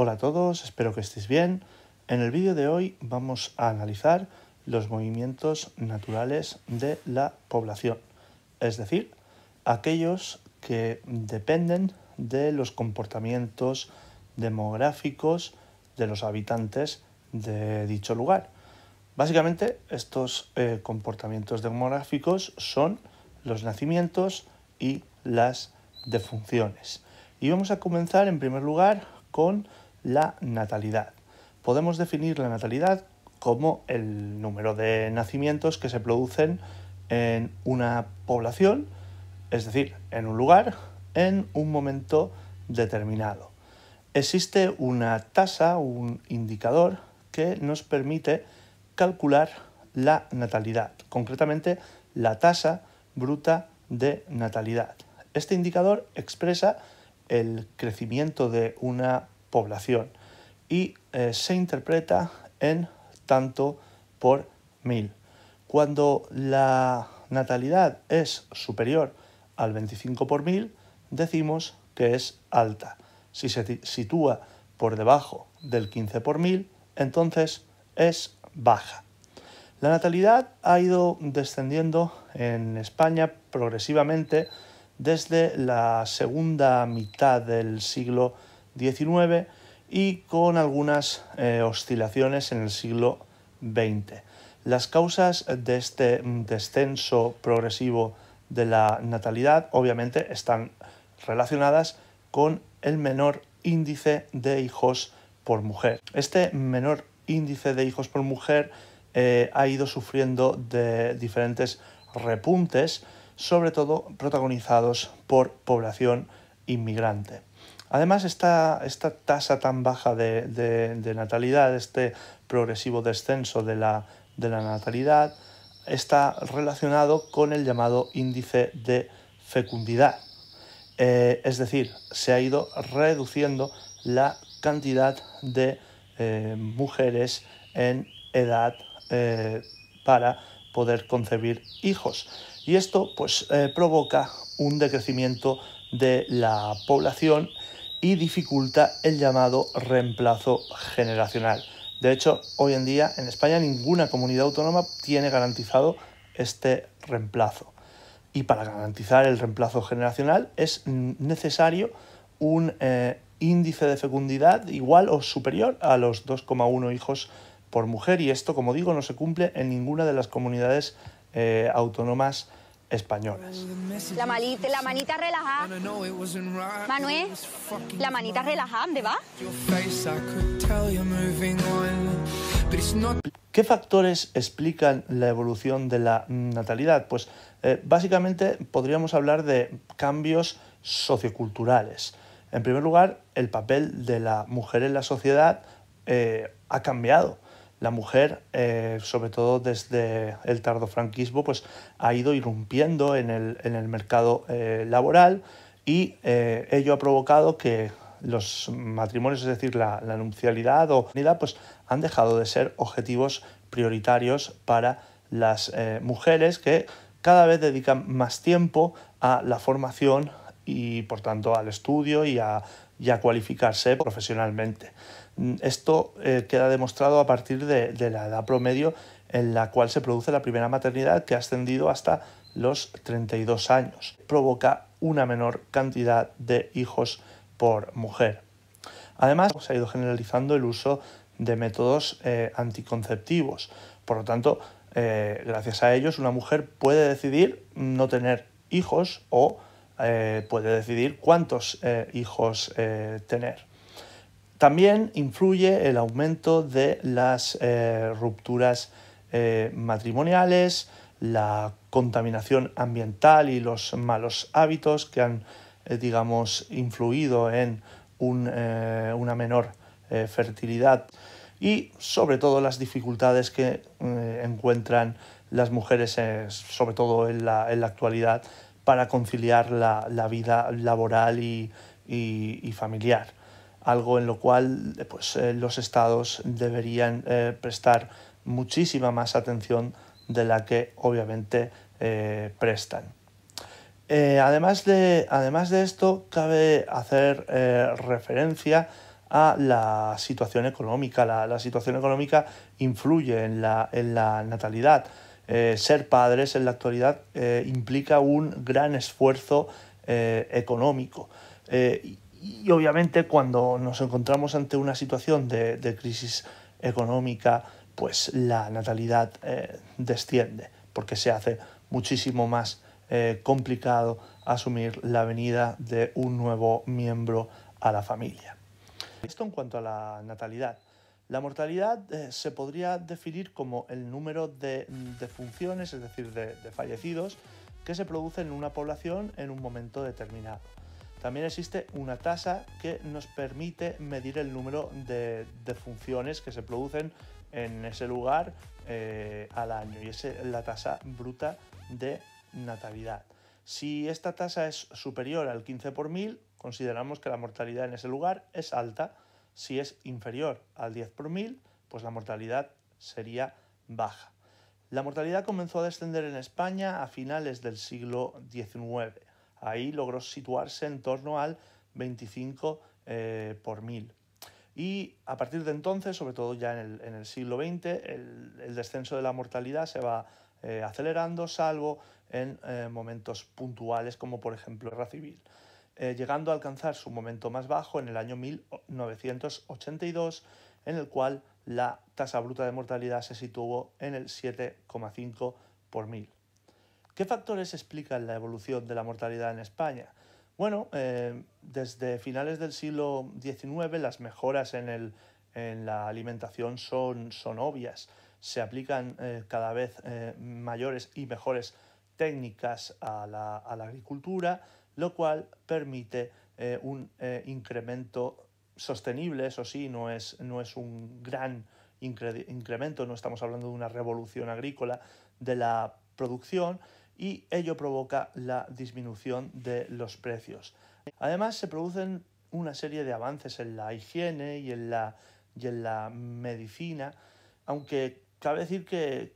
Hola a todos, espero que estéis bien. En el vídeo de hoy vamos a analizar los movimientos naturales de la población, es decir, aquellos que dependen de los comportamientos demográficos de los habitantes de dicho lugar. Básicamente, estos eh, comportamientos demográficos son los nacimientos y las defunciones. Y vamos a comenzar en primer lugar con la natalidad. Podemos definir la natalidad como el número de nacimientos que se producen en una población, es decir, en un lugar, en un momento determinado. Existe una tasa, un indicador que nos permite calcular la natalidad, concretamente la tasa bruta de natalidad. Este indicador expresa el crecimiento de una población y eh, se interpreta en tanto por mil. Cuando la natalidad es superior al 25 por mil, decimos que es alta. Si se sitúa por debajo del 15 por mil, entonces es baja. La natalidad ha ido descendiendo en España progresivamente desde la segunda mitad del siglo y con algunas eh, oscilaciones en el siglo XX. Las causas de este descenso progresivo de la natalidad obviamente están relacionadas con el menor índice de hijos por mujer. Este menor índice de hijos por mujer eh, ha ido sufriendo de diferentes repuntes, sobre todo protagonizados por población inmigrante. Además, esta, esta tasa tan baja de, natalidad, este progresivo descenso de la, natalidad, está relacionado con el llamado índice de fecundidad. Eh, es decir, se ha ido reduciendo la cantidad de eh, mujeres en edad eh, para poder concebir hijos. Y esto pues eh, provoca un decrecimiento de la población y dificulta el llamado reemplazo generacional. De hecho, hoy en día en España ninguna comunidad autónoma tiene garantizado este reemplazo. Y para garantizar el reemplazo generacional es necesario un eh, índice de fecundidad igual o superior a los 2,1 hijos por mujer y esto, como digo, no se cumple en ninguna de las comunidades eh, autónomas españolas. La, manita relajada. Manuel, la manita relajada, va? ¿Qué factores explican la evolución de la natalidad? Pues eh, básicamente podríamos hablar de cambios socioculturales. En primer lugar, el papel de la mujer en la sociedad eh, ha cambiado la mujer, eh, sobre todo desde el tardofranquismo, pues ha ido irrumpiendo en el, mercado eh, laboral y eh, ello ha provocado que los matrimonios, es decir, la, la nupcialidad o la pues han dejado de ser objetivos prioritarios para las mujeres que cada vez dedican más tiempo a la formación y por tanto al estudio y a, y a cualificarse profesionalmente. Mm, esto eh, queda demostrado a partir de, la edad promedio en la cual se produce la primera maternidad que ha ascendido hasta los 32 años. Provoca una menor cantidad de hijos por mujer. Además, se ha ido generalizando el uso de métodos eh, anticonceptivos. Por lo tanto, eh, gracias a ellos, una mujer puede decidir no tener hijos o puede decidir cuántos hijos tener. También influye el aumento de las eh, rupturas eh, matrimoniales, la contaminación ambiental y los malos hábitos que han, eh, digamos, influido en una menor fertilidad y sobre todo las dificultades que encuentran las mujeres, sobre todo en la, actualidad, para conciliar la, vida laboral y familiar algo en lo cual eh, pues, eh, los estados deberían eh, prestar muchísima más atención de la que obviamente prestan. además, de, además de esto, cabe hacer referencia a la situación económica. La, situación económica influye en la, natalidad. ser padres en la actualidad implica un gran esfuerzo económico. Y obviamente cuando nos encontramos ante una situación de, crisis económica, pues la natalidad eh, desciende, porque se hace muchísimo más eh, complicado asumir la venida de un nuevo miembro a la familia. Esto en cuanto a la natalidad. La mortalidad eh, se podría definir como el número de defunciones, es decir, de, de fallecidos, que se producen en una población en un momento determinado. También existe una tasa que nos permite medir el número de, defunciones funciones que se producen en ese lugar eh, al año y es eh, la tasa bruta de natalidad. Si esta tasa es superior al 15 por mil, consideramos que la mortalidad en ese lugar es alta. Si es inferior al 10 por mil, pues la mortalidad sería baja. La mortalidad comenzó a descender en España a finales del siglo XIX Ahí logró situarse en torno al 25 eh, por mil. Y a partir de entonces, sobre todo ya en el, siglo XX, el, descenso de la mortalidad se va eh, acelerando, salvo en eh, momentos puntuales como por ejemplo guerra civil, llegando a alcanzar su momento más bajo en el año 1982, en el cual la tasa bruta de mortalidad se situó en el 7,5 por mil. ¿Qué factores explican la evolución de la mortalidad en España? Bueno, eh, desde finales del siglo XIX las mejoras en, la alimentación son, son, obvias. Se aplican eh, cada vez eh, mayores y mejores técnicas a la, agricultura, lo cual permite un incremento sostenible, eso sí, no es, no es un gran incremento, no estamos hablando de una revolución agrícola de la producción y ello provoca la disminución de los precios. Además se producen una serie de avances en la higiene y en la, y en la medicina, aunque cabe decir que,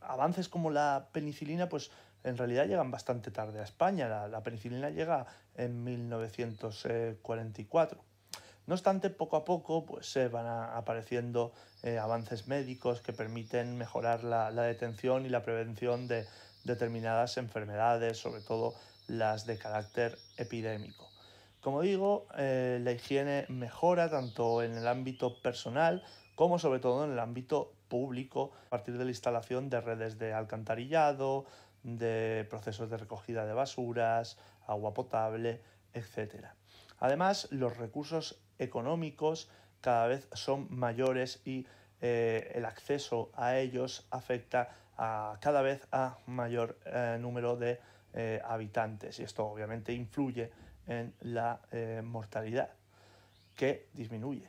avances como la penicilina pues en realidad llegan bastante tarde a España, la, penicilina llega en 1944. No obstante, poco a poco pues, se van apareciendo eh, avances médicos que permiten mejorar la, la, detención y la prevención de, determinadas enfermedades, sobre todo las de carácter epidémico. Como digo, eh, la higiene mejora tanto en el ámbito personal como sobre todo en el ámbito público a partir de la instalación de redes de alcantarillado, de procesos de recogida de basuras, agua potable, etc. Además, los recursos económicos cada vez son mayores y eh, el acceso a ellos afecta cada vez a mayor eh, número de eh, habitantes y esto obviamente influye en la eh, mortalidad que disminuye.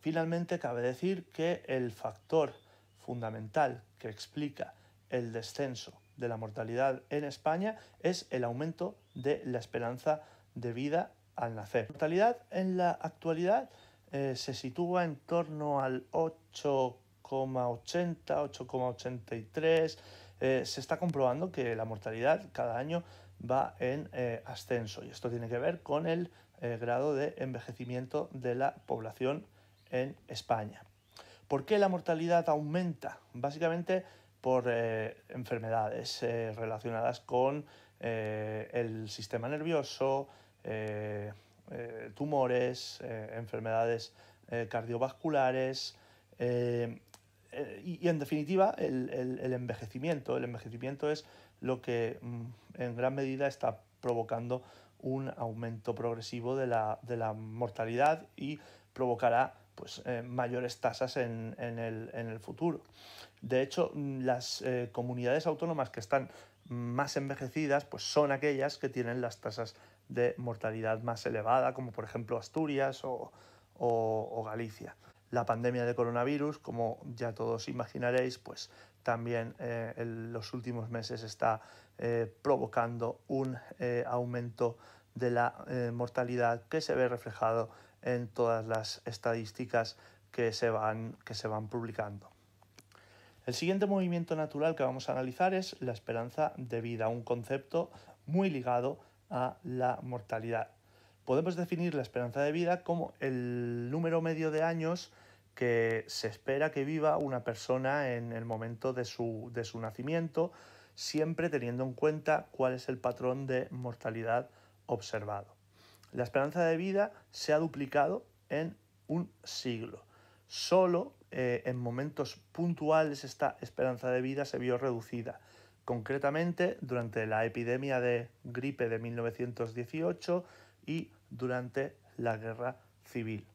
Finalmente cabe decir que el factor fundamental que explica el descenso de la mortalidad en España es el aumento de la esperanza de vida al nacer. La mortalidad en la actualidad se sitúa en torno al 8, 8,80, 8,83. Eh, se está comprobando que la mortalidad cada año va en eh, ascenso y esto tiene que ver con el eh, grado de envejecimiento de la población en España. ¿Por qué la mortalidad aumenta? Básicamente por enfermedades relacionadas con el sistema nervioso, tumores, enfermedades cardiovasculares, eh, y, en definitiva, el, el, envejecimiento. es lo que mm, en gran medida está provocando un aumento progresivo de la, mortalidad y provocará pues, eh, mayores tasas en, el, futuro. De hecho, mm, las eh, comunidades autónomas que están más envejecidas pues, son aquellas que tienen las tasas de mortalidad más elevadas, como por ejemplo Asturias o Galicia la pandemia de coronavirus, como ya todos imaginaréis, pues también eh, en los últimos meses está eh, provocando un eh, aumento de la mortalidad que se ve reflejado en todas las estadísticas que se van, que se van publicando. El siguiente movimiento natural que vamos a analizar es la esperanza de vida, un concepto muy ligado a la mortalidad. Podemos definir la esperanza de vida como el número medio de años que se espera que viva una persona en el momento de su, nacimiento, siempre teniendo en cuenta cuál es el patrón de mortalidad observado. La esperanza de vida se ha duplicado en un siglo. Solo eh, en momentos puntuales esta esperanza de vida se vio reducida. Concretamente, durante la epidemia de gripe de 1918 y durante la guerra civil.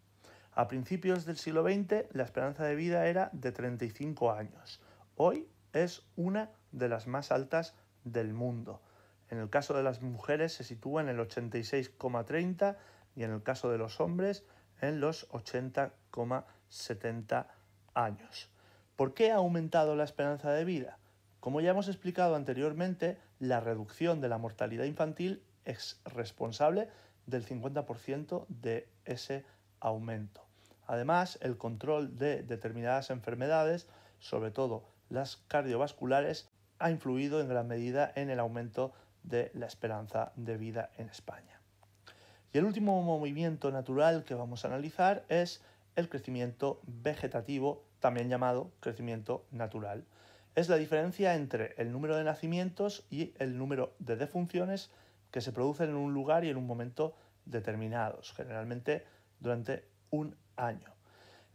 A principios del siglo XX la esperanza de vida era de 35 años. Hoy es una de las más altas del mundo. En el caso de las mujeres se sitúa en el 86,30 y en el caso de los hombres en los 80,70 años. ¿Por qué ha aumentado la esperanza de vida? Como ya hemos explicado anteriormente, la reducción de la mortalidad infantil es responsable del 50% de ese aumento. Además, el control de determinadas enfermedades, sobre todo las cardiovasculares, ha influido en gran medida en el aumento de la esperanza de vida en España. Y el último movimiento natural que vamos a analizar es el crecimiento vegetativo, también llamado crecimiento natural. Es la diferencia entre el número de nacimientos y el número de defunciones que se producen en un lugar y en un momento determinados, generalmente durante un año.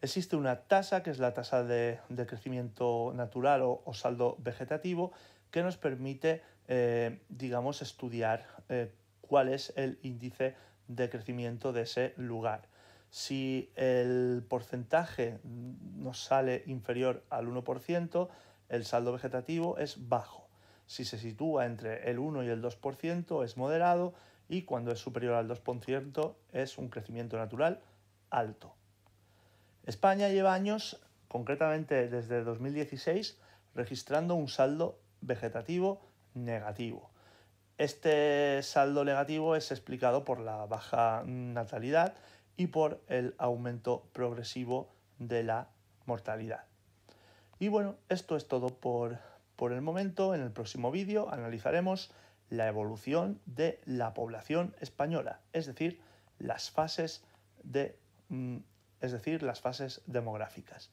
Existe una tasa, que es la tasa de, crecimiento natural o, saldo vegetativo, que nos permite, eh, digamos, estudiar eh, cuál es el índice de crecimiento de ese lugar. Si el porcentaje nos sale inferior al 1%, el saldo vegetativo es bajo. Si se sitúa entre el 1 y el 2% es moderado y cuando es superior al 2% es un crecimiento natural alto. España lleva años, concretamente desde 2016, registrando un saldo vegetativo negativo. Este saldo negativo es explicado por la baja natalidad y por el aumento progresivo de la mortalidad. Y bueno, esto es todo por, por el momento. En el próximo vídeo analizaremos la evolución de la población española, es decir, las fases de Mm, es decir, las fases demográficas.